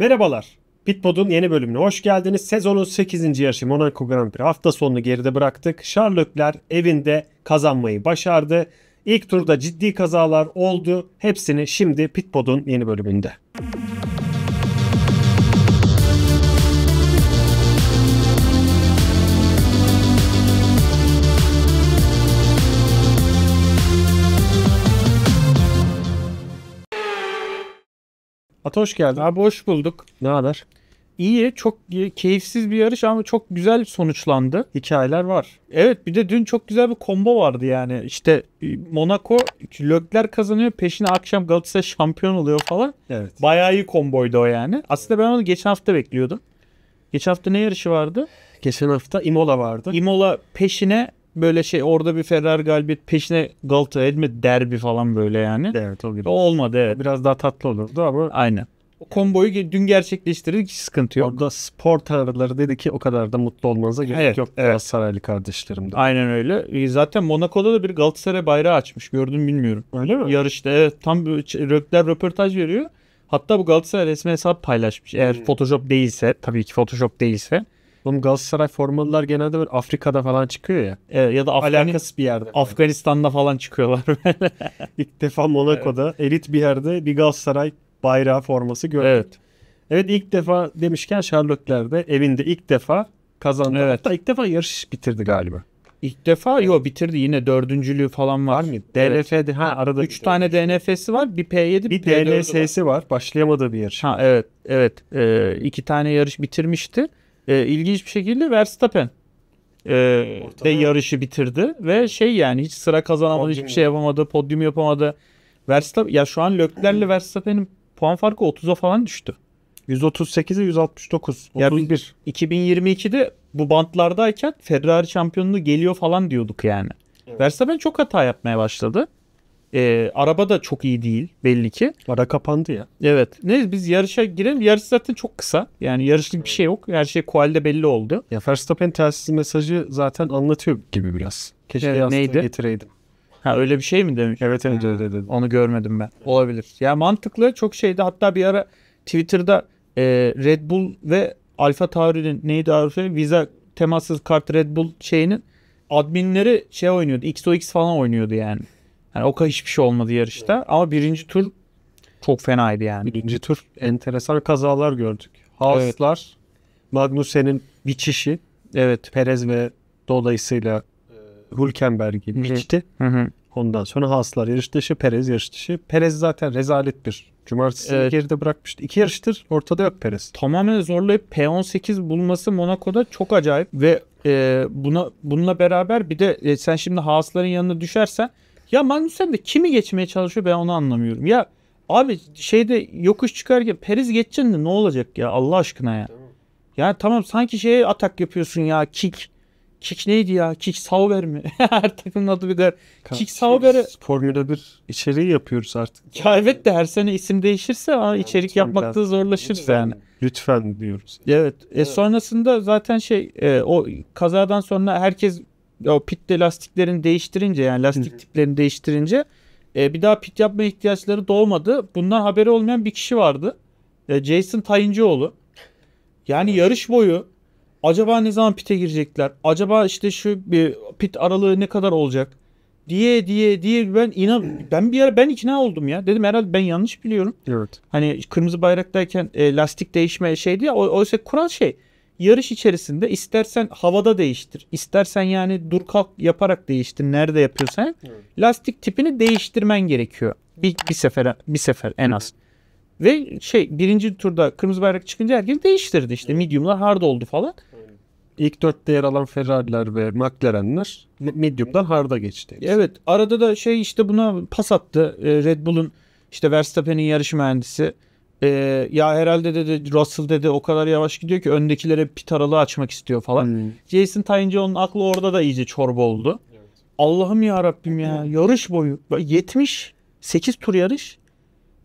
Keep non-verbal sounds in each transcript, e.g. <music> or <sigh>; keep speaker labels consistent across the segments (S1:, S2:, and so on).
S1: Merhabalar. Pitpod'un yeni bölümüne hoş geldiniz. Sezonun 8. yarışı Monaco Grand Prix hafta sonunu geride bıraktık. Charlotte'ler evinde kazanmayı başardı. İlk turda ciddi kazalar oldu. Hepsini şimdi Pitpod'un yeni bölümünde. Müzik Ata hoş geldin. Abi hoş bulduk. Ne haber? İyi, çok keyifsiz bir yarış ama çok güzel sonuçlandı. Hikayeler var. Evet bir de dün çok güzel bir combo vardı yani. İşte e, Monaco Lökler kazanıyor. Peşine akşam Galatasaray şampiyon oluyor falan. Evet. Bayağı iyi komboydu o yani. Aslında ben onu geçen hafta bekliyordum. Geçen hafta ne yarışı vardı? Geçen hafta Imola vardı. Imola peşine böyle şey orada bir Ferrari galibiyet peşine Galata Edme derbi falan böyle yani. Evet o gibi. O olmadı evet. Biraz daha tatlı olurdu ama. Aynen. O komboyu dün gerçekleştirdik hiç sıkıntı yok. Orada spor tarafları dedi ki o kadar da mutlu olmanıza gerek evet, yok. Evet. Saraylı kardeşlerim. De. Aynen öyle. E, zaten Monaco'da da bir Galatasaray bayrağı açmış. Gördüm bilmiyorum. Öyle mi? Yarışta evet. Tam Röpler röportaj veriyor. Hatta bu Galatasaray resmi hesap paylaşmış. Eğer hmm. Photoshop değilse tabii ki Photoshop değilse. Oğlum Galatasaray formalılar genelde böyle Afrika'da falan çıkıyor ya. Evet, ya da Afgani, alakası bir yerde. Afganistan'da falan çıkıyorlar <laughs> böyle. İlk defa Monaco'da evet. elit bir yerde bir Galatasaray bayrağı forması gördük. Evet. Evet ilk defa demişken Sherlockler evinde ilk defa kazandı. Evet. Hatta ilk defa yarış bitirdi galiba. İlk defa evet. yo bitirdi yine dördüncülüğü falan var. mı? DNF'de evet. ha arada üç tane DNF'si var. Bir P7 bir, bir DNS'si var. var. Başlayamadığı bir yarış. Ha evet evet ee, iki tane yarış bitirmişti e, ilginç bir şekilde Verstappen e, de yarışı bitirdi ve şey yani hiç sıra kazanamadı, podyum. hiçbir şey yapamadı, podyum yapamadı. Verstappen ya şu an Lökler'le Verstappen'in puan farkı 30'a falan düştü. 138'e 169. Ya 2022'de bu bantlardayken Ferrari şampiyonluğu geliyor falan diyorduk yani. Evet. Verstappen çok hata yapmaya başladı. E, araba da çok iyi değil belli ki. Ara kapandı ya. Evet. Ne biz yarışa girelim. Yarış zaten çok kısa. Yani yarışlık bir şey yok. Her şey kualde belli oldu. Ya Verstappen telsiz mesajı zaten anlatıyor gibi biraz. Keşke evet, neydi? getireydim. Ha öyle bir şey mi demiş? Evet evet öyle dedim. Onu görmedim ben. Olabilir. Ya yani mantıklı çok şeydi. Hatta bir ara Twitter'da e, Red Bull ve Alfa Tauri'nin neydi Arif'e? Şey? Visa temassız kart Red Bull şeyinin adminleri şey oynuyordu. XOX falan oynuyordu yani. Yani Oka hiçbir şey olmadı yarışta ama birinci tur çok fenaydı yani. Birinci tur enteresan kazalar gördük. Haaslar, evet. Magnussen'in biçişi, evet Perez ve dolayısıyla Hülkenberg'i e, biçti. Hı hı. Ondan sonra Haaslar yarış dışı, Perez yarış dışı. Perez zaten rezalet bir. Cumartesi evet. geride bırakmıştı. İki yarıştır ortada yok Perez. Tamamen zorlayıp P18 bulması Monaco'da çok acayip ve e, buna bununla beraber bir de e, sen şimdi Haasların yanına düşersen ya Magnussen de kimi geçmeye çalışıyor ben onu anlamıyorum. Ya abi şeyde yokuş çıkarken Periz geçeceksin ne olacak ya Allah aşkına ya. Tamam. Ya tamam sanki şey atak yapıyorsun ya kick. Kick neydi ya? Kick Sauber mi? <laughs> her takımın adı bir der. Kick Sauber'e... Formula 1 içeriği yapıyoruz artık. Ya evet de her sene isim değişirse ama yani içerik yapmakta zorlaşır yani. Lütfen diyoruz. Evet. E, evet. E, sonrasında zaten şey e, o kazadan sonra herkes o pitte lastiklerini değiştirince yani lastik tiplerini değiştirince e, bir daha pit yapma ihtiyaçları doğmadı. Bundan haberi olmayan bir kişi vardı. E, Jason Tayıncıoğlu. Yani yarış boyu acaba ne zaman pite girecekler? Acaba işte şu bir pit aralığı ne kadar olacak? diye diye diye ben inan ben bir ara ben ikna oldum ya. Dedim herhalde ben yanlış biliyorum. Evet. Hani kırmızı bayraktayken e, lastik değişme şeydi ya. O, oysa kural şey yarış içerisinde istersen havada değiştir. istersen yani dur kalk yaparak değiştir. Nerede yapıyorsan. Lastik tipini değiştirmen gerekiyor. Bir, bir sefer bir sefer en az. Ve şey birinci turda kırmızı bayrak çıkınca herkes değiştirdi işte. Medium'lar hard oldu falan. İlk dörtte yer alan Ferrari'ler ve McLaren'ler medium'dan hard'a geçti. Evet arada da şey işte buna pas attı ee, Red Bull'un işte Verstappen'in yarış mühendisi e, ya herhalde dedi Russell dedi o kadar yavaş gidiyor ki öndekilere pit aralığı açmak istiyor falan. Hmm. Jason onun aklı orada da iyice çorba oldu. Evet. Allah'ım ya Rabbim ya yarış boyu 70 8 tur yarış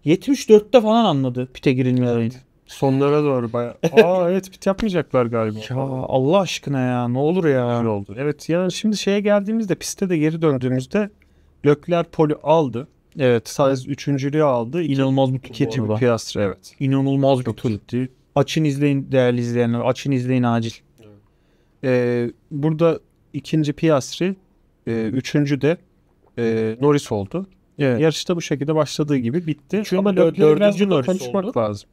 S1: 74'te falan anladı pite girilmelerini. Evet. Sonlara doğru baya. <laughs> Aa evet pit yapmayacaklar galiba. Ya Allah aşkına ya ne olur ya. Öyle oldu. Evet yani şimdi şeye geldiğimizde piste de geri döndüğümüzde Lökler poli aldı. Evet. Sadece üçüncülüğü aldı. İnanılmaz bir tüketim bir piyasa. Evet. İnanılmaz Çok bir tüketi. Açın izleyin değerli izleyenler. Açın izleyin acil. Evet. Ee, burada ikinci Piastri, e, üçüncü de e, Norris oldu. Evet. Yarışta bu şekilde başladığı gibi bitti. Çünkü Ama dördüncü, dördüncü Norris konuşmak oldu. lazım.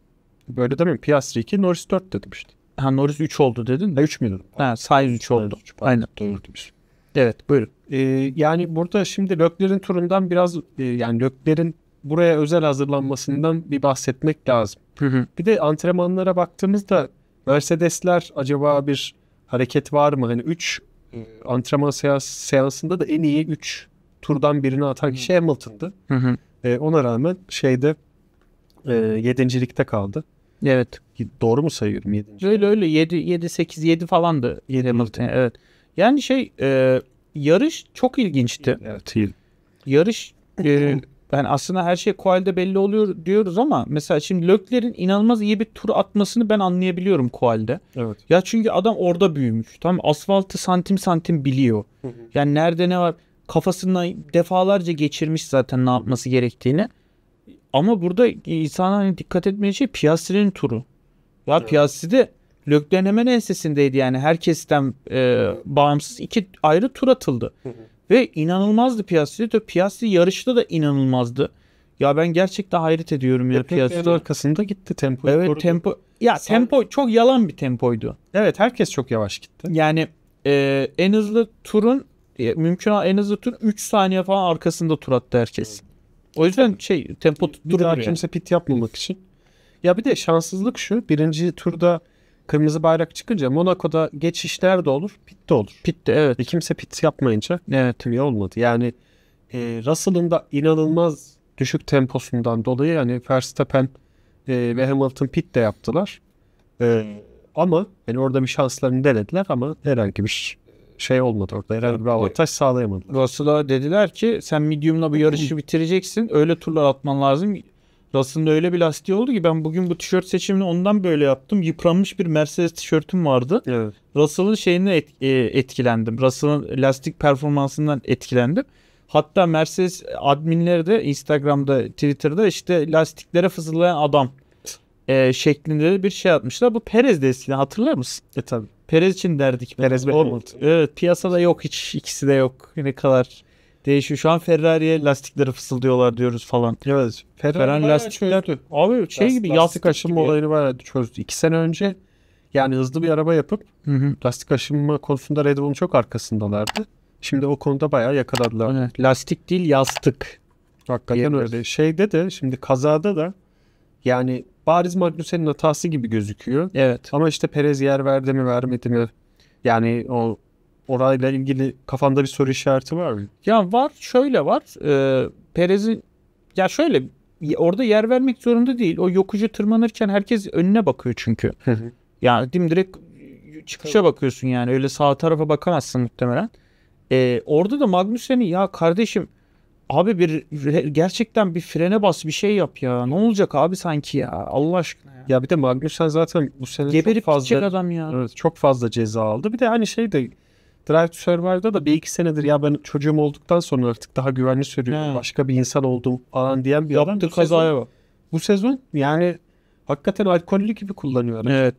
S1: Böyle demeyeyim. Piastri 2, Norris 4 dedim işte. Ha Norris 3 oldu dedin. Ha 3 mü dedim? Ha Sainz 3 oldu. 3, Aynen. Doğru demiş. Evet buyurun. Ee, yani burada şimdi Lökler'in turundan biraz e, yani Lökler'in buraya özel hazırlanmasından bir bahsetmek lazım. Hı hı. Bir de antrenmanlara baktığımızda Mercedesler acaba bir hareket var mı? Hani 3 e, antrenman seans, seansında da en iyi 3 turdan birini atan kişi Hamilton'dı. Hı hı. E, ona rağmen şeyde e, yedincilikte kaldı. Evet. Doğru mu sayıyorum yedinci? Öyle öyle 7 7 8 7 falandı 7 Hamilton. Evet. Yani şey e, yarış çok ilginçti. Evet. Yarış e, yani <laughs> aslında her şey Koal'de belli oluyor diyoruz ama mesela şimdi Lökler'in inanılmaz iyi bir tur atmasını ben anlayabiliyorum Koal'de. Evet. Ya çünkü adam orada büyümüş. Tam asfaltı santim santim biliyor. Yani nerede ne var kafasından defalarca geçirmiş zaten ne yapması gerektiğini. Ama burada insana hani dikkat etmeyeceği şey Piastri'nin turu. Ya evet. Piastri Lökler'in hemen ensesindeydi yani herkesten e, bağımsız iki ayrı tur atıldı. Ve inanılmazdı Piastri. Piastri yarışta da inanılmazdı. Ya ben gerçekten hayret ediyorum ya e, Piastri. arkasında gitti tempo. Evet korudu. tempo. Ya Sen... tempo çok yalan bir tempoydu. Evet herkes çok yavaş gitti. Yani e, en hızlı turun e, mümkün en hızlı tur 3 saniye falan arkasında tur attı herkes. O yüzden Tabii. şey tempo tutturur. Bir daha kimse pit yapmamak için. Ya bir de şanssızlık şu. Birinci turda Kırmızı bayrak çıkınca Monaco'da geçişler de olur, pit de olur. Pit de evet. E kimse pit yapmayınca evet. iyi olmadı. Yani e, Russell'ın da inanılmaz düşük temposundan dolayı yani Verstappen e, ve Hamilton pit de yaptılar. E, ama yani orada bir şanslarını denediler ama herhangi bir şey olmadı orada. Herhangi bir avantaj sağlayamadılar. Russell'a dediler ki sen medium'la bu yarışı <clears throat> bitireceksin. Öyle turlar atman lazım. Aslında öyle bir lastiği oldu ki ben bugün bu tişört seçimini ondan böyle yaptım. Yıpranmış bir Mercedes tişörtüm vardı. Evet. Russell'ın şeyine et, e, etkilendim. Russell'ın lastik performansından etkilendim. Hatta Mercedes adminleri de Instagram'da, Twitter'da işte lastiklere fızılayan adam e, şeklinde bir şey atmışlar. Bu Perez de eskiden hatırlar mısın? E tabi. Perez için derdik. Perez ben. Perez Evet piyasada yok hiç ikisi de yok. Ne kadar değişiyor. Şu an Ferrari'ye lastikleri fısıldıyorlar diyoruz falan. Evet. Ferrari, Ferrari lastikler çözdü. Abi şey Last, gibi lastik aşınma olayını bayağı çözdü. İki sene önce yani hızlı bir araba yapıp hı hı. lastik aşınma konusunda Red Bull'un çok arkasındalardı. Şimdi o konuda bayağı yakaladılar. Evet. Lastik değil yastık. Hakikaten Yemez. öyle. Şeyde de şimdi kazada da yani bariz Magnussen'in hatası gibi gözüküyor. Evet. Ama işte Perez yer verdi mi vermedi mi yani o orayla ilgili kafanda bir soru işareti var mı? Ya var şöyle var. E, ee, Perez'in ya şöyle orada yer vermek zorunda değil. O yokucu tırmanırken herkes önüne bakıyor çünkü. yani dimdirek çıkışa Tabii. bakıyorsun yani. Öyle sağ tarafa bakamazsın muhtemelen. E, orada da Magnussen'i ya kardeşim abi bir gerçekten bir frene bas bir şey yap ya. Ne olacak abi sanki ya Allah aşkına. Ya, bir de Magnussen zaten bu sene Geberip çok fazla adam ya. Evet, çok fazla ceza aldı. Bir de hani şey de Drive to Survive'da da bir iki senedir ya ben çocuğum olduktan sonra artık daha güvenli sürüyorum. Başka bir insan oldum falan diyen bir Yaptı adam. kazaya sezon, Bu sezon yani hakikaten alkollü gibi kullanıyor. Evet.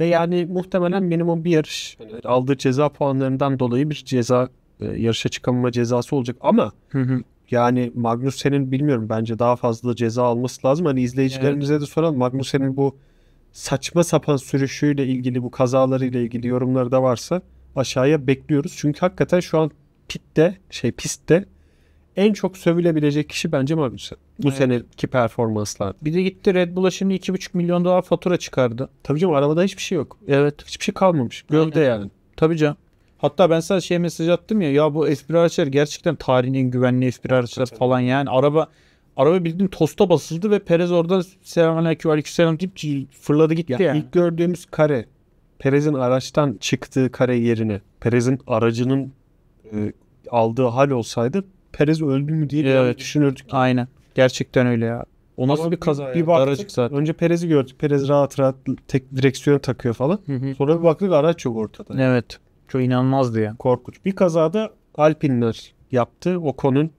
S1: Ve yani muhtemelen minimum bir yarış yani e, aldığı ceza puanlarından dolayı bir ceza e, yarışa çıkamama cezası olacak ama hı hı. yani Magnussen'in bilmiyorum bence daha fazla ceza alması lazım. Hani izleyicilerimize evet. de soralım Magnussen'in bu saçma sapan sürüşüyle ilgili bu kazalarıyla ilgili yorumları da varsa aşağıya bekliyoruz. Çünkü hakikaten şu an pitte şey pistte en çok sövülebilecek kişi bence Magnussen. Bu evet. seneki performanslar. Bir de gitti Red Bull'a şimdi 2,5 milyon dolar fatura çıkardı. Tabii canım arabada hiçbir şey yok. Evet. Hiçbir şey kalmamış. Gövde yani. Tabii canım. Hatta ben sana şey mesaj attım ya ya bu espri araçları gerçekten tarihin en güvenli espri araçları falan yani araba araba bildiğin tosta basıldı ve Perez orada selamünaleyküm aleykümselam deyip fırladı gitti ya, yani. İlk gördüğümüz kare Perez'in araçtan çıktığı kare yerine Perez'in aracının e, aldığı hal olsaydı Perez öldü mü diye evet. düşünürdük. Aynen. Gerçekten öyle ya. O nasıl Ama bir kaza bir, ya? Bir baktık, aracık zaten. Önce Perez'i gördük. Perez rahat rahat tek direksiyon takıyor falan. Hı hı. Sonra bir baktık araç yok ortada. Evet. Çok inanmazdı ya. Korkunç. Bir kazada Alpinler yaptı. O konun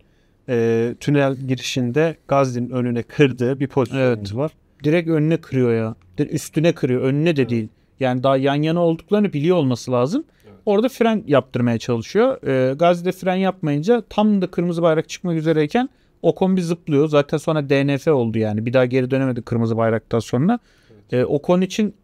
S1: e, tünel girişinde Gazli'nin önüne kırdığı bir pozisyonumuz evet. var. Direkt önüne kırıyor ya. Üstüne kırıyor. Önüne de değil. Evet yani daha yan yana olduklarını biliyor olması lazım. Evet. Orada fren yaptırmaya çalışıyor. E, Gazi'de fren yapmayınca tam da kırmızı bayrak çıkmak üzereyken o kombi zıplıyor. Zaten sonra DNF oldu yani. Bir daha geri dönemedi kırmızı bayraktan sonra. Evet. E, ee, Ocon için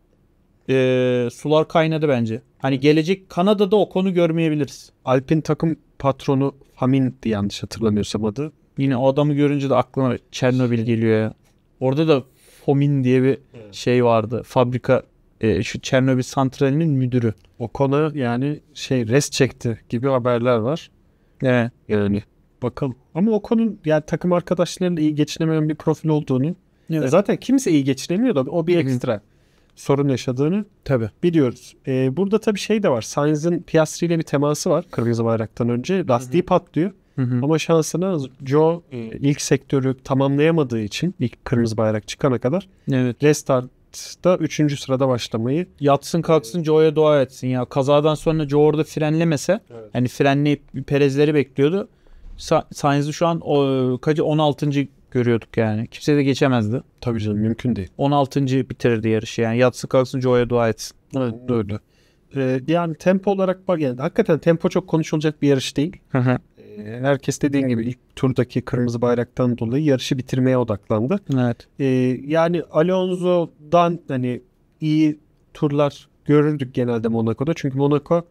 S1: e, sular kaynadı bence. Hani gelecek Kanada'da o konu görmeyebiliriz. Alpin takım patronu Hamint'ti yanlış hatırlamıyorsam adı. Yine o adamı görünce de aklıma Çernobil geliyor ya. Orada da Fomin diye bir evet. şey vardı. Fabrika e, şu Çernobil santralinin müdürü. O konu yani şey res çekti gibi haberler var. Evet. Yani bakalım. Ama o konu yani takım arkadaşlarıyla iyi geçinemeyen bir profil olduğunu evet. E, zaten kimse iyi geçinemiyor da o bir ekstra hı sorun yaşadığını tabi biliyoruz. E, burada tabii şey de var. Sainz'in Piastri ile bir teması var kırmızı bayraktan önce. Lastiği hı patlıyor. Hı-hı. Ama şansına Joe e, ilk sektörü tamamlayamadığı için ilk kırmızı bayrak çıkana kadar evet. restart da 3. sırada başlamayı. Yatsın kalksın Joe'ya dua etsin ya. Kazadan sonra Joe orada frenlemese evet. hani frenleyip Perez'leri bekliyordu. Sa- Sainz'i şu an o, kaçı 16. görüyorduk yani. Kimse de geçemezdi. Tabii canım mümkün değil. 16. bitirirdi yarışı yani. Yatsın kalksın Joe'ya dua etsin. Evet öyle. Ee, yani tempo olarak bak yani hakikaten tempo çok konuşulacak bir yarış değil. Ee, herkes dediğin gibi ilk turdaki kırmızı bayraktan dolayı yarışı bitirmeye odaklandı. Evet. Ee, yani Alonso'dan hani iyi turlar görürdük genelde Monaco'da. Çünkü Monaco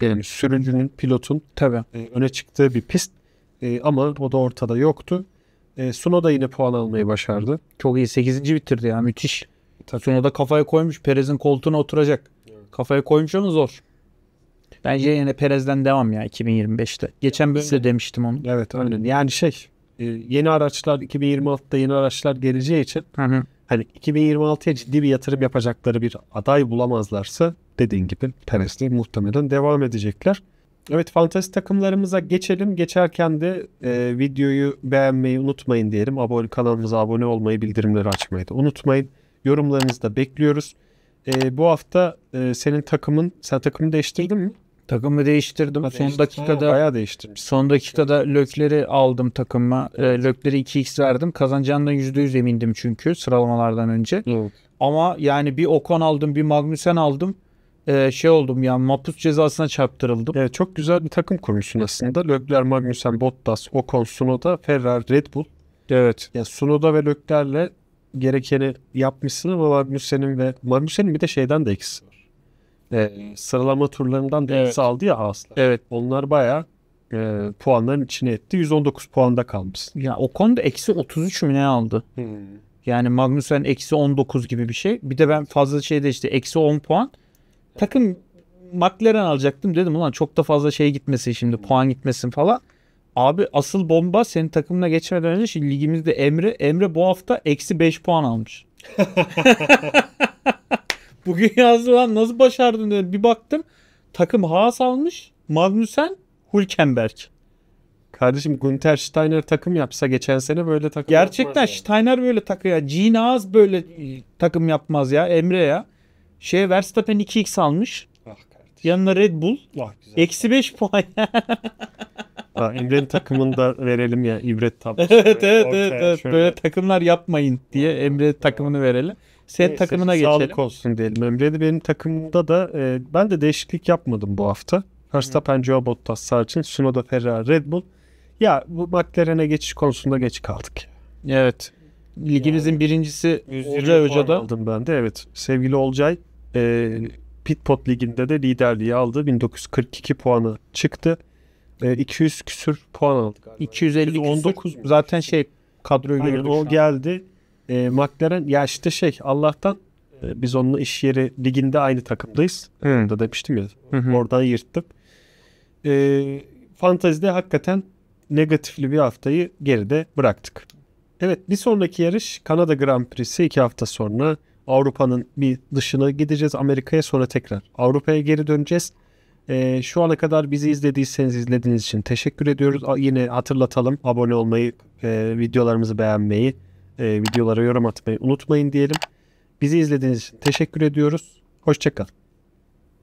S1: yani sürücünün, pilotun tabii e, öne çıktığı bir pist. E, ama o da ortada yoktu. E, Suno da yine puan almayı başardı. Çok iyi. 8. bitirdi ya. Müthiş. Tabii. Suno da kafaya koymuş. Perez'in koltuğuna oturacak. Evet. Kafaya koymuş ama zor. Bence yine Perez'den devam ya 2025'te. Geçen bölümde demiştim onu. Evet öyle. Yani şey e, yeni araçlar 2026'da yeni araçlar geleceği için hı hı. hani 2026'ya ciddi bir yatırım yapacakları bir aday bulamazlarsa dediğin gibi Perez'le muhtemelen devam edecekler. Evet fantezi takımlarımıza geçelim. Geçerken de e, videoyu beğenmeyi unutmayın diyelim. Abone kanalımıza abone olmayı, bildirimleri açmayı da unutmayın. Yorumlarınızı da bekliyoruz. E, bu hafta e, senin takımın, sen takımı değiştirdin mi? Takımı değiştirdim. Değiştirme son dakikada bayağı değiştirmiş. Son dakikada Lökleri aldım takıma. Evet. Lökleri 2x verdim. Kazanacağından %100 emindim çünkü sıralamalardan önce. Evet. Ama yani bir Ocon aldım, bir Magnussen aldım. Ee, şey oldum yani mapus cezasına çarptırıldım. Evet, çok güzel bir takım kurmuşsun aslında. Lökler, Magnussen, Bottas, Ocon, Sunoda, Ferrari, Red Bull. Evet. Ya Sunoda ve Lökler'le gerekeni yapmışsın ama Magnussen'in ve Magnussen'in bir de şeyden de eksisi var e, sıralama turlarından birisi evet. aldı ya Haas'la. Evet. Onlar bayağı e, puanların içine etti. 119 puanda kalmış. Ya o konuda eksi 33 mü ne aldı? Hmm. Yani Magnussen eksi 19 gibi bir şey. Bir de ben fazla şeyde işte eksi 10 puan. Takım McLaren alacaktım dedim ulan çok da fazla şey gitmesin şimdi hmm. puan gitmesin falan. Abi asıl bomba senin takımına geçmeden önce şimdi ligimizde Emre. Emre bu hafta eksi 5 puan almış. <laughs> Bugün <laughs> yazdı lan nasıl başardın dedim. Bir baktım takım Haas almış. Magnussen Hülkenberg. Kardeşim Günter Steiner takım yapsa geçen sene böyle takım Gerçekten yani. Steiner böyle takı ya. Gene Haas böyle e, takım yapmaz ya. Emre ya. Şey Verstappen 2x almış. Ah kardeşim. Yanına Red Bull. Ah, Eksi 5 puan. <laughs> Ha, Emre'nin takımını da verelim ya ibret tablosu. evet evet evet, evet. böyle takımlar yapmayın diye Emre takımını verelim. Senin Neyse, takımına geçelim. Sağlık olsun diyelim Emre'de. Benim takımımda da e, ben de değişiklik yapmadım bu hafta. Verstappen, Joe Bottas, Sargent, Sunoda, Ferrari, Red Bull. Ya bu McLaren'e geçiş konusunda geç kaldık. Evet. Ligimizin yani, birincisi Olcay Hoca'da. Aldım ben de evet. Sevgili Olcay e, Pitpot Ligi'nde de liderliği aldı. 1942 puanı çıktı. E, 200 küsür puan aldı galiba. 250 219 küsür. zaten şey kadroyu göre o geldi e, McLaren ya işte şey Allah'tan e, biz onun iş yeri liginde aynı takımdayız. Hı. Da demiştim ya. Hı Oradan yırttım. E, fantazide hakikaten negatifli bir haftayı geride bıraktık. Evet bir sonraki yarış Kanada Grand Prix'si iki hafta sonra Avrupa'nın bir dışına gideceğiz. Amerika'ya sonra tekrar Avrupa'ya geri döneceğiz. E, şu ana kadar bizi izlediyseniz izlediğiniz için teşekkür ediyoruz. Yine hatırlatalım abone olmayı, e, videolarımızı beğenmeyi, e, videolara yorum atmayı unutmayın diyelim. Bizi izlediğiniz için teşekkür ediyoruz. Hoşçakalın.